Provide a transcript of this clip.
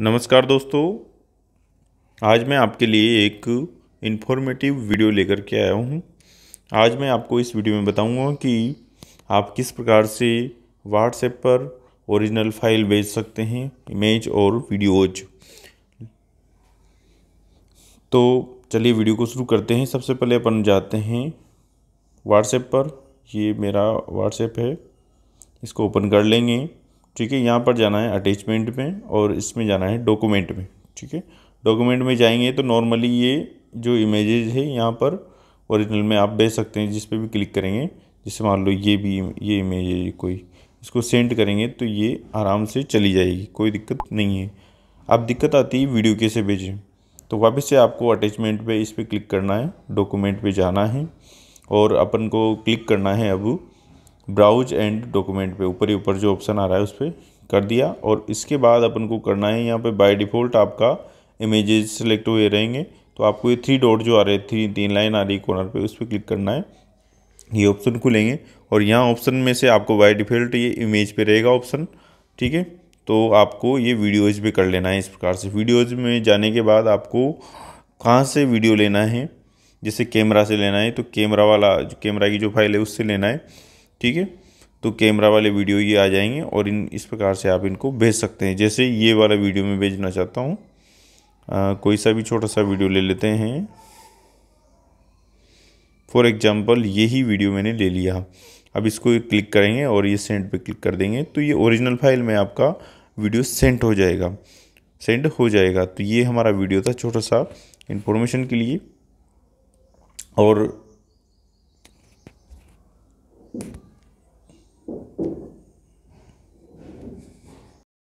नमस्कार दोस्तों आज मैं आपके लिए एक इन्फॉर्मेटिव वीडियो लेकर के आया हूँ आज मैं आपको इस वीडियो में बताऊँगा कि आप किस प्रकार से व्हाट्सएप पर ओरिजिनल फाइल भेज सकते हैं इमेज और वीडियोज तो चलिए वीडियो को शुरू करते हैं सबसे पहले अपन जाते हैं व्हाट्सएप पर ये मेरा व्हाट्सएप है इसको ओपन कर लेंगे ठीक है यहाँ पर जाना है अटैचमेंट में और इसमें जाना है डॉक्यूमेंट में ठीक है डॉक्यूमेंट में जाएंगे तो नॉर्मली ये जो इमेजेज है यहाँ पर ओरिजिनल में आप भेज सकते हैं जिस पर भी क्लिक करेंगे जैसे मान लो ये भी ये इमेज है कोई इसको सेंड करेंगे तो ये आराम से चली जाएगी कोई दिक्कत नहीं है अब दिक्कत आती है वीडियो कैसे भेजें तो वापस से आपको अटैचमेंट पे इस पर क्लिक करना है डॉक्यूमेंट पे जाना है और अपन को क्लिक करना है अब ब्राउज एंड डॉक्यूमेंट पे ऊपर ही ऊपर जो ऑप्शन आ रहा है उस पर कर दिया और इसके बाद अपन को करना है यहाँ पे बाय डिफ़ॉल्ट आपका इमेजेस सेलेक्ट हुए रहेंगे तो आपको ये थ्री डॉट जो आ रहे हैं थ्री तीन लाइन आ रही है कॉर्नर पे उस पर क्लिक करना है ये ऑप्शन खुलेंगे और यहाँ ऑप्शन में से आपको बाय डिफ़ॉल्ट ये इमेज पे रहेगा ऑप्शन ठीक है तो आपको ये वीडियोज़ भी कर लेना है इस प्रकार से वीडियोज़ में जाने के बाद आपको कहाँ से वीडियो लेना है जैसे कैमरा से लेना है तो कैमरा वाला कैमरा की जो फाइल है उससे लेना है ठीक है तो कैमरा वाले वीडियो ये आ जाएंगे और इन इस प्रकार से आप इनको भेज सकते हैं जैसे ये वाला वीडियो में भेजना चाहता हूँ कोई सा भी छोटा सा वीडियो ले लेते हैं फॉर एग्ज़ाम्पल यही वीडियो मैंने ले लिया अब इसको क्लिक करेंगे और ये सेंड पे क्लिक कर देंगे तो ये ओरिजिनल फाइल में आपका वीडियो सेंड हो जाएगा सेंड हो जाएगा तो ये हमारा वीडियो था छोटा सा इन्फॉर्मेशन के लिए और